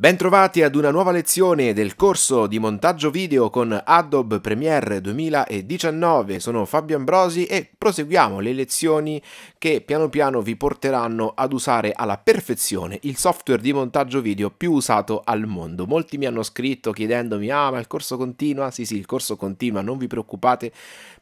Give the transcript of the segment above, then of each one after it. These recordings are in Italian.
Bentrovati ad una nuova lezione del corso di montaggio video con Adobe Premiere 2019. Sono Fabio Ambrosi e proseguiamo le lezioni che piano piano vi porteranno ad usare alla perfezione il software di montaggio video più usato al mondo. Molti mi hanno scritto chiedendomi: "Ah, ma il corso continua?". Sì, sì, il corso continua, non vi preoccupate.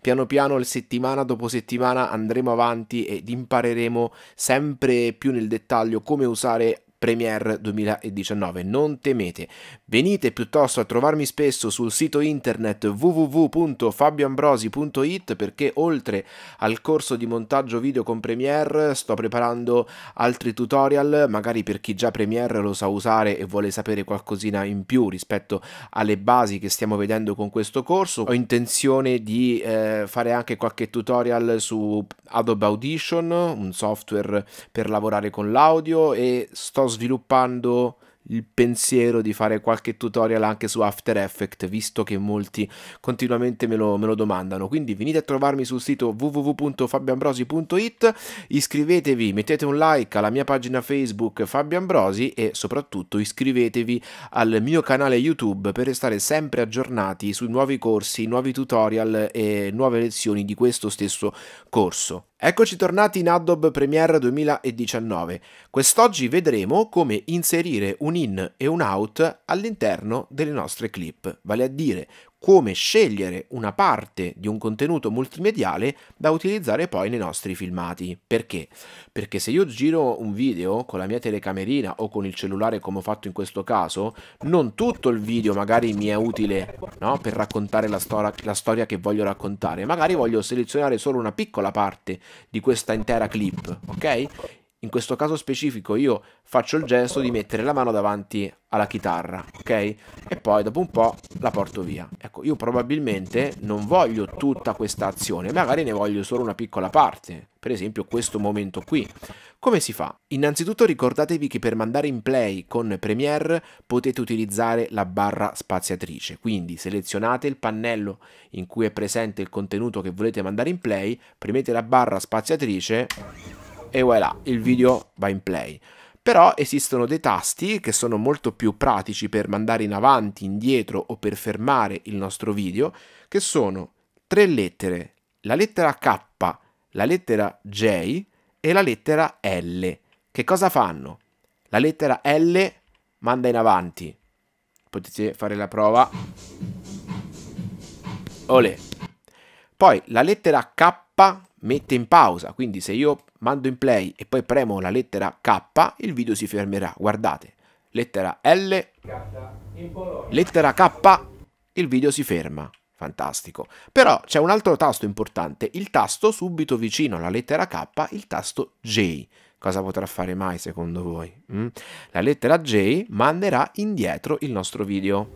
Piano piano, settimana dopo settimana andremo avanti ed impareremo sempre più nel dettaglio come usare Premiere 2019. Non temete, venite piuttosto a trovarmi spesso sul sito internet www.fabioambrosi.it perché oltre al corso di montaggio video con Premiere sto preparando altri tutorial, magari per chi già Premiere lo sa usare e vuole sapere qualcosina in più rispetto alle basi che stiamo vedendo con questo corso. Ho intenzione di eh, fare anche qualche tutorial su Adobe Audition, un software per lavorare con l'audio e sto sviluppando il pensiero di fare qualche tutorial anche su After Effects, visto che molti continuamente me lo, me lo domandano. Quindi venite a trovarmi sul sito www.fabioambrosi.it, iscrivetevi, mettete un like alla mia pagina Facebook Fabio Ambrosi e soprattutto iscrivetevi al mio canale YouTube per restare sempre aggiornati sui nuovi corsi, nuovi tutorial e nuove lezioni di questo stesso corso. Eccoci tornati in Adobe Premiere 2019. Quest'oggi vedremo come inserire un in e un out all'interno delle nostre clip, vale a dire come scegliere una parte di un contenuto multimediale da utilizzare poi nei nostri filmati. Perché? Perché se io giro un video con la mia telecamerina o con il cellulare come ho fatto in questo caso, non tutto il video magari mi è utile no? per raccontare la, stor la storia che voglio raccontare, magari voglio selezionare solo una piccola parte di questa intera clip, ok? in questo caso specifico io faccio il gesto di mettere la mano davanti alla chitarra, ok? E poi dopo un po' la porto via. Ecco, io probabilmente non voglio tutta questa azione, magari ne voglio solo una piccola parte, per esempio questo momento qui. Come si fa? Innanzitutto ricordatevi che per mandare in play con Premiere potete utilizzare la barra spaziatrice, quindi selezionate il pannello in cui è presente il contenuto che volete mandare in play, premete la barra spaziatrice e voilà, il video va in play. Però esistono dei tasti che sono molto più pratici per mandare in avanti, indietro o per fermare il nostro video, che sono tre lettere, la lettera K, la lettera J e la lettera L. Che cosa fanno? La lettera L manda in avanti. Potete fare la prova. Olè. Poi la lettera K mette in pausa, quindi se io mando in play e poi premo la lettera K, il video si fermerà, guardate, lettera L, lettera K, il video si ferma, fantastico. Però c'è un altro tasto importante, il tasto subito vicino alla lettera K, il tasto J. Cosa potrà fare mai secondo voi? Mm? La lettera J manderà indietro il nostro video.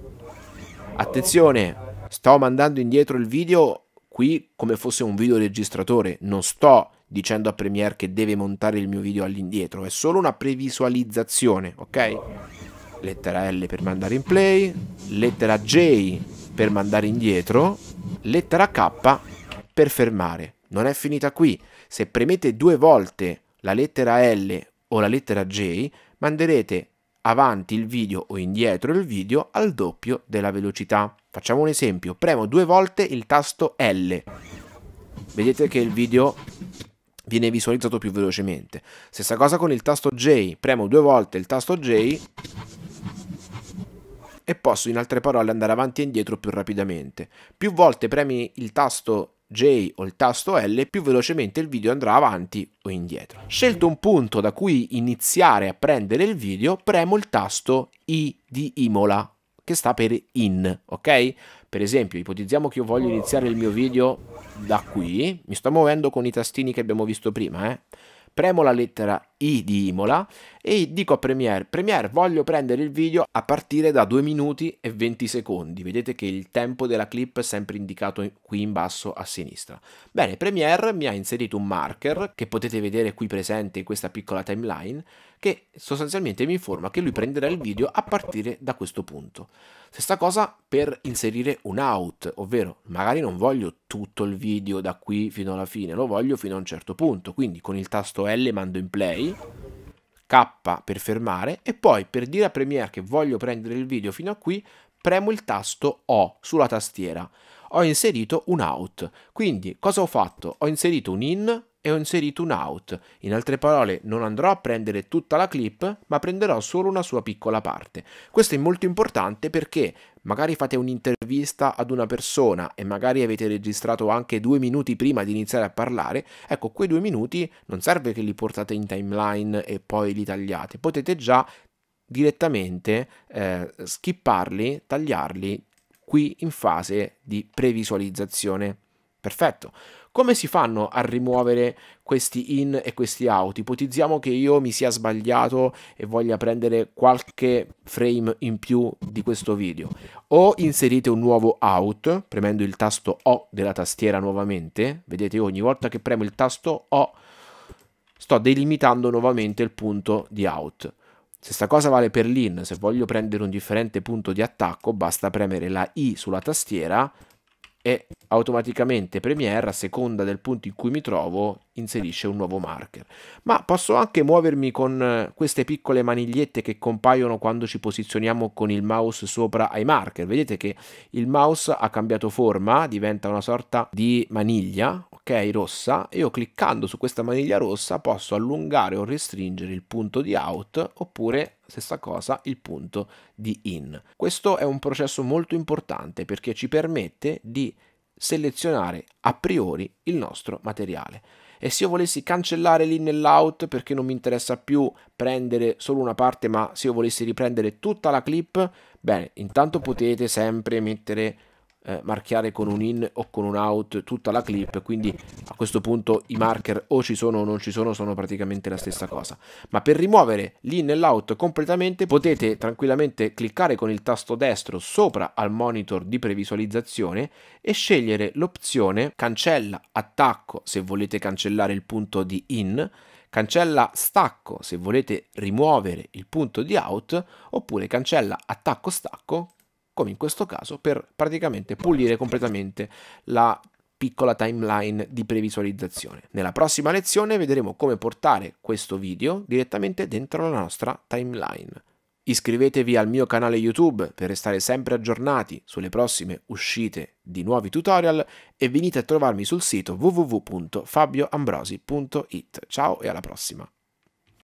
Attenzione, sto mandando indietro il video qui come fosse un videoregistratore, non sto dicendo a Premiere che deve montare il mio video all'indietro, è solo una previsualizzazione, ok? Lettera L per mandare in play, lettera J per mandare indietro, lettera K per fermare. Non è finita qui, se premete due volte la lettera L o la lettera J, manderete avanti il video o indietro il video al doppio della velocità. Facciamo un esempio, premo due volte il tasto L. Vedete che il video viene visualizzato più velocemente. Stessa cosa con il tasto J, premo due volte il tasto J e posso in altre parole andare avanti e indietro più rapidamente. Più volte premi il tasto J o il tasto L, più velocemente il video andrà avanti o indietro. Scelto un punto da cui iniziare a prendere il video, premo il tasto I di Imola che sta per in, ok? Per esempio, ipotizziamo che io voglio iniziare il mio video da qui, mi sto muovendo con i tastini che abbiamo visto prima, eh? Premo la lettera I di Imola e dico a Premiere, Premiere voglio prendere il video a partire da 2 minuti e 20 secondi, vedete che il tempo della clip è sempre indicato qui in basso a sinistra. Bene, Premiere mi ha inserito un marker che potete vedere qui presente in questa piccola timeline che sostanzialmente mi informa che lui prenderà il video a partire da questo punto. Stessa cosa per inserire un out, ovvero magari non voglio tutto il video da qui fino alla fine, lo voglio fino a un certo punto, quindi con il tasto L mando in play, K per fermare e poi per dire a Premiere che voglio prendere il video fino a qui premo il tasto O sulla tastiera. Ho inserito un out. Quindi cosa ho fatto? Ho inserito un in e ho inserito un out. In altre parole, non andrò a prendere tutta la clip, ma prenderò solo una sua piccola parte. Questo è molto importante perché magari fate un'intervista ad una persona e magari avete registrato anche due minuti prima di iniziare a parlare, ecco, quei due minuti non serve che li portate in timeline e poi li tagliate, potete già direttamente eh, skipparli, tagliarli qui in fase di previsualizzazione. Perfetto. Come si fanno a rimuovere questi in e questi out? Ipotizziamo che io mi sia sbagliato e voglia prendere qualche frame in più di questo video. O inserite un nuovo out, premendo il tasto O della tastiera nuovamente. Vedete, ogni volta che premo il tasto O sto delimitando nuovamente il punto di out. Stessa cosa vale per l'in, se voglio prendere un differente punto di attacco basta premere la I sulla tastiera e automaticamente Premiere, a seconda del punto in cui mi trovo, inserisce un nuovo marker. Ma posso anche muovermi con eh, queste piccole manigliette che compaiono quando ci posizioniamo con il mouse sopra ai marker. Vedete che il mouse ha cambiato forma, diventa una sorta di maniglia ok rossa io cliccando su questa maniglia rossa posso allungare o restringere il punto di out oppure stessa cosa il punto di in. Questo è un processo molto importante perché ci permette di selezionare a priori il nostro materiale. E se io volessi cancellare l'in e l'out perché non mi interessa più prendere solo una parte, ma se io volessi riprendere tutta la clip, bene, intanto potete sempre mettere eh, marchiare con un in o con un out tutta la clip quindi a questo punto i marker o ci sono o non ci sono sono praticamente la stessa cosa ma per rimuovere l'in e l'out completamente potete tranquillamente cliccare con il tasto destro sopra al monitor di previsualizzazione e scegliere l'opzione cancella attacco se volete cancellare il punto di in cancella stacco se volete rimuovere il punto di out oppure cancella attacco stacco come in questo caso, per praticamente pulire completamente la piccola timeline di previsualizzazione. Nella prossima lezione vedremo come portare questo video direttamente dentro la nostra timeline. Iscrivetevi al mio canale YouTube per restare sempre aggiornati sulle prossime uscite di nuovi tutorial e venite a trovarmi sul sito www.fabioambrosi.it. Ciao e alla prossima!